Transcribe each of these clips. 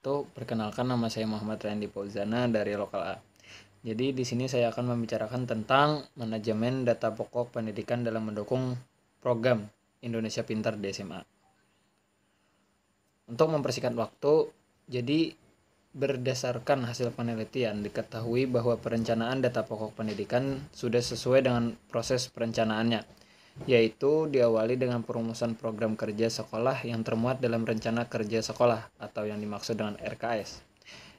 Tuh, perkenalkan nama saya Muhammad Randy Pauzana dari Lokal A. Jadi di sini saya akan membicarakan tentang manajemen data pokok pendidikan dalam mendukung program Indonesia Pintar di SMA. Untuk mempersingkat waktu, jadi berdasarkan hasil penelitian diketahui bahwa perencanaan data pokok pendidikan sudah sesuai dengan proses perencanaannya yaitu diawali dengan perumusan program kerja sekolah yang termuat dalam rencana kerja sekolah atau yang dimaksud dengan RKS.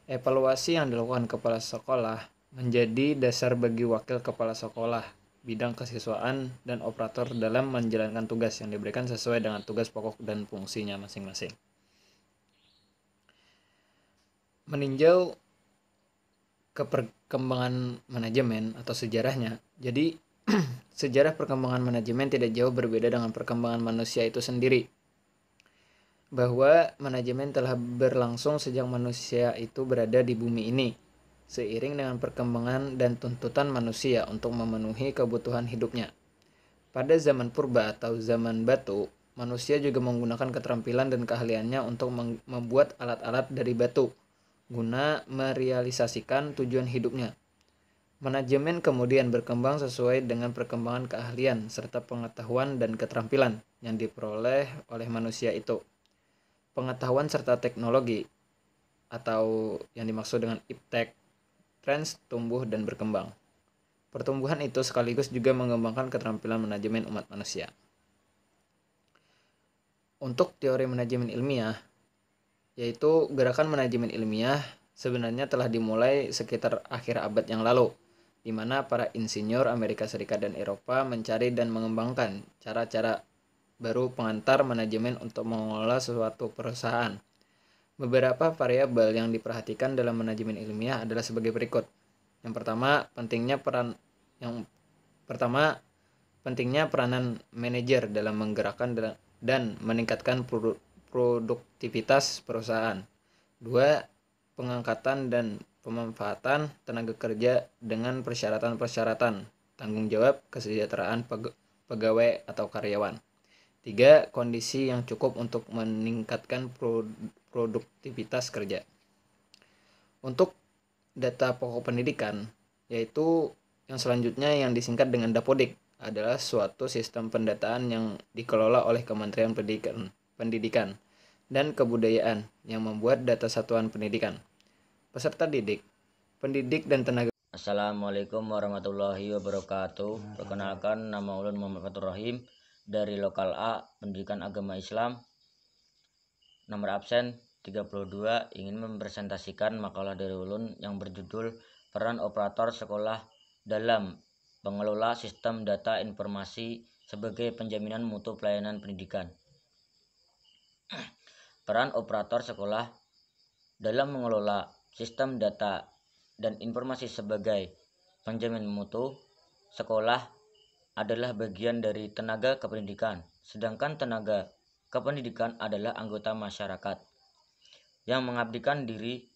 Evaluasi yang dilakukan kepala sekolah menjadi dasar bagi wakil kepala sekolah bidang kesiswaan dan operator dalam menjalankan tugas yang diberikan sesuai dengan tugas pokok dan fungsinya masing-masing. Meninjau ke perkembangan manajemen atau sejarahnya. Jadi sejarah perkembangan manajemen tidak jauh berbeda dengan perkembangan manusia itu sendiri. Bahwa manajemen telah berlangsung sejak manusia itu berada di bumi ini, seiring dengan perkembangan dan tuntutan manusia untuk memenuhi kebutuhan hidupnya. Pada zaman purba atau zaman batu, manusia juga menggunakan keterampilan dan keahliannya untuk membuat alat-alat dari batu, guna merealisasikan tujuan hidupnya Manajemen kemudian berkembang sesuai dengan perkembangan keahlian serta pengetahuan dan keterampilan yang diperoleh oleh manusia itu. Pengetahuan serta teknologi atau yang dimaksud dengan iptek trends tumbuh dan berkembang. Pertumbuhan itu sekaligus juga mengembangkan keterampilan manajemen umat manusia. Untuk teori manajemen ilmiah, yaitu gerakan manajemen ilmiah sebenarnya telah dimulai sekitar akhir abad yang lalu di mana para insinyur Amerika Serikat dan Eropa mencari dan mengembangkan cara-cara baru pengantar manajemen untuk mengelola suatu perusahaan. Beberapa variabel yang diperhatikan dalam manajemen ilmiah adalah sebagai berikut. Yang pertama, pentingnya peran yang pertama pentingnya peranan manajer dalam menggerakkan dan meningkatkan produktivitas perusahaan. Dua, pengangkatan dan pemanfaatan tenaga kerja dengan persyaratan-persyaratan tanggung jawab kesejahteraan pegawai atau karyawan. Tiga, kondisi yang cukup untuk meningkatkan produktivitas kerja. Untuk data pokok pendidikan, yaitu yang selanjutnya yang disingkat dengan Dapodik adalah suatu sistem pendataan yang dikelola oleh Kementerian Pendidikan, Pendidikan dan Kebudayaan yang membuat data satuan pendidikan peserta didik, pendidik dan tenaga. Assalamualaikum warahmatullahi wabarakatuh. Perkenalkan nama Ulun Muhammad Fatur Rahim dari lokal A, Pendidikan Agama Islam. Nomor absen 32 ingin mempresentasikan makalah dari Ulun yang berjudul Peran Operator Sekolah dalam Pengelola Sistem Data Informasi sebagai penjaminan mutu pelayanan pendidikan. Peran operator sekolah dalam mengelola sistem data dan informasi sebagai penjamin mutu sekolah adalah bagian dari tenaga kependidikan, sedangkan tenaga kependidikan adalah anggota masyarakat yang mengabdikan diri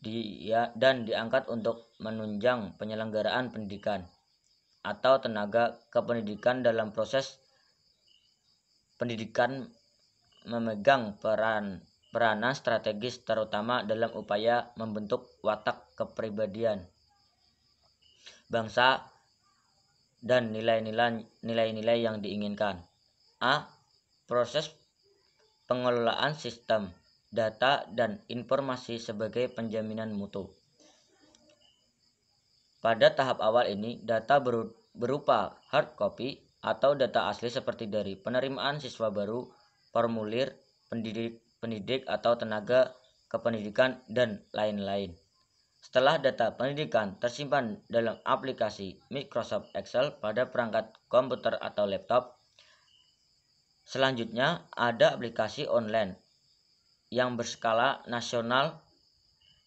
dia ya, dan diangkat untuk menunjang penyelenggaraan pendidikan atau tenaga kependidikan dalam proses pendidikan memegang peran peranan strategis terutama dalam upaya membentuk watak kepribadian bangsa dan nilai-nilai yang diinginkan. A. Proses pengelolaan sistem data dan informasi sebagai penjaminan mutu. Pada tahap awal ini, data berupa hard copy atau data asli seperti dari penerimaan siswa baru, formulir pendidik pendidik atau tenaga kependidikan, dan lain-lain. Setelah data pendidikan tersimpan dalam aplikasi Microsoft Excel pada perangkat komputer atau laptop, selanjutnya ada aplikasi online yang berskala nasional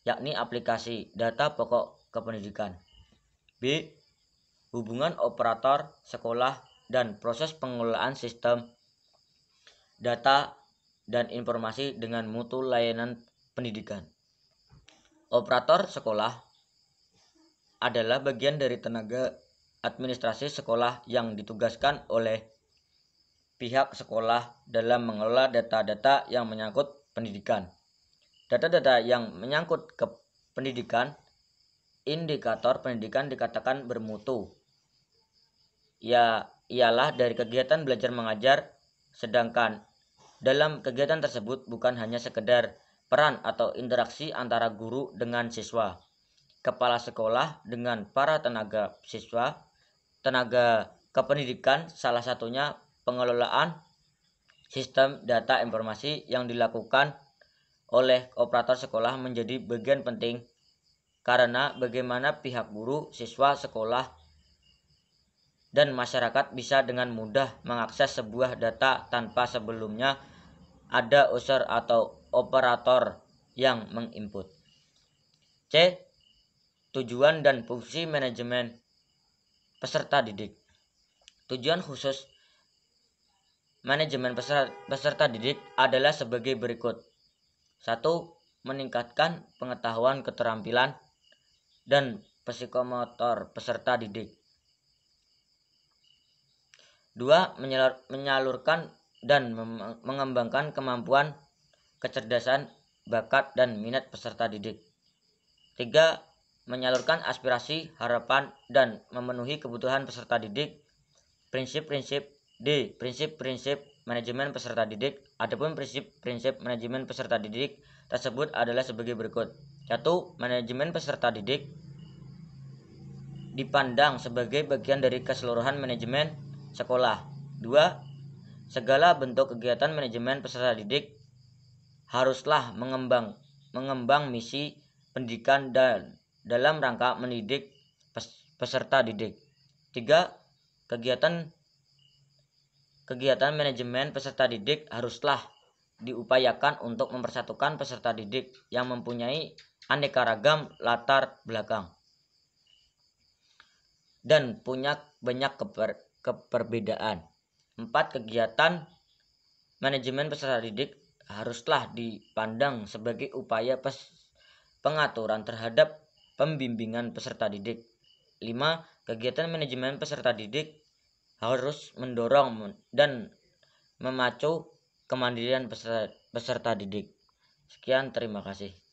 yakni aplikasi data pokok kependidikan. B. Hubungan operator, sekolah, dan proses pengelolaan sistem data dan informasi dengan mutu layanan pendidikan. Operator sekolah adalah bagian dari tenaga administrasi sekolah yang ditugaskan oleh pihak sekolah dalam mengelola data-data yang menyangkut pendidikan. Data-data yang menyangkut ke pendidikan, indikator pendidikan dikatakan bermutu. Ya, ialah dari kegiatan belajar mengajar, sedangkan dalam kegiatan tersebut bukan hanya sekedar peran atau interaksi antara guru dengan siswa, kepala sekolah dengan para tenaga siswa, tenaga kependidikan salah satunya pengelolaan sistem data informasi yang dilakukan oleh operator sekolah menjadi bagian penting karena bagaimana pihak guru, siswa, sekolah, dan masyarakat bisa dengan mudah mengakses sebuah data tanpa sebelumnya ada user atau operator yang menginput. C. Tujuan dan fungsi manajemen peserta didik. Tujuan khusus manajemen peserta didik adalah sebagai berikut. 1. Meningkatkan pengetahuan keterampilan dan psikomotor peserta didik. Dua, menyalur, menyalurkan dan mengembangkan kemampuan, kecerdasan, bakat, dan minat peserta didik. Tiga, menyalurkan aspirasi, harapan, dan memenuhi kebutuhan peserta didik. Prinsip-prinsip D. Prinsip-prinsip manajemen peserta didik. Adapun prinsip-prinsip manajemen peserta didik tersebut adalah sebagai berikut. Satu, manajemen peserta didik dipandang sebagai bagian dari keseluruhan manajemen sekolah. 2. Segala bentuk kegiatan manajemen peserta didik haruslah mengembang mengembang misi pendidikan dan dalam rangka mendidik peserta didik. 3. Kegiatan kegiatan manajemen peserta didik haruslah diupayakan untuk mempersatukan peserta didik yang mempunyai aneka ragam latar belakang dan punya banyak keber keperbedaan. Empat kegiatan manajemen peserta didik haruslah dipandang sebagai upaya pengaturan terhadap pembimbingan peserta didik. Lima Kegiatan manajemen peserta didik harus mendorong dan memacu kemandirian peserta didik. Sekian, terima kasih.